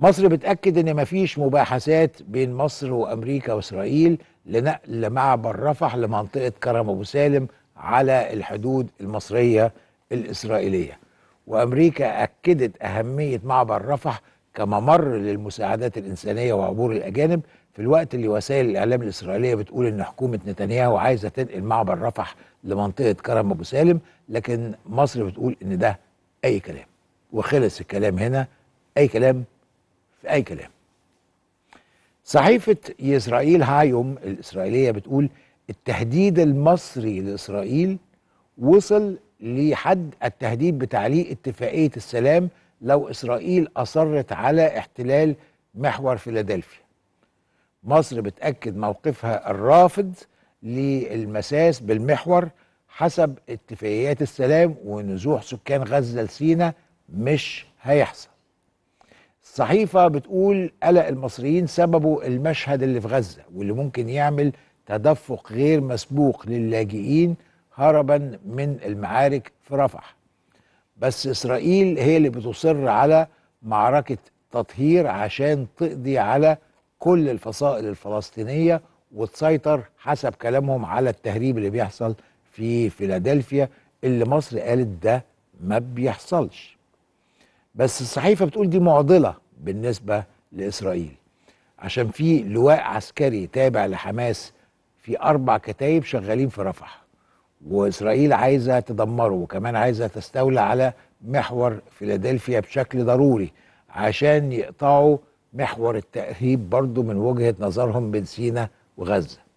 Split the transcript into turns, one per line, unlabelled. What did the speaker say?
مصر بتأكد إن مفيش مباحثات بين مصر وأمريكا وإسرائيل لنقل معبر رفح لمنطقة كرم أبو سالم على الحدود المصرية الإسرائيلية وأمريكا أكدت أهمية معبر رفح كممر للمساعدات الإنسانية وعبور الأجانب في الوقت اللي وسائل الإعلام الإسرائيلية بتقول إن حكومة نتنياهو عايزة تنقل معبر رفح لمنطقة كرم أبو سالم لكن مصر بتقول إن ده أي كلام وخلص الكلام هنا أي كلام في أي كلام صحيفة إسرائيل هايوم الإسرائيلية بتقول التهديد المصري لإسرائيل وصل لحد التهديد بتعليق اتفاقية السلام لو إسرائيل أصرت على احتلال محور فيلادلفيا مصر بتأكد موقفها الرافض للمساس بالمحور حسب اتفاقيات السلام ونزوح سكان غزة لسينا مش هيحصل صحيفة بتقول قلق المصريين سببه المشهد اللي في غزة واللي ممكن يعمل تدفق غير مسبوق للاجئين هربا من المعارك في رفح بس إسرائيل هي اللي بتصر على معركة تطهير عشان تقضي على كل الفصائل الفلسطينية وتسيطر حسب كلامهم على التهريب اللي بيحصل في فيلادلفيا اللي مصر قالت ده ما بيحصلش بس الصحيفة بتقول دي معضلة بالنسبه لاسرائيل عشان في لواء عسكري تابع لحماس في اربع كتايب شغالين في رفح واسرائيل عايزه تدمره وكمان عايزه تستولى على محور فيلادلفيا بشكل ضروري عشان يقطعوا محور التأهيب برضو من وجهه نظرهم بين سينا وغزه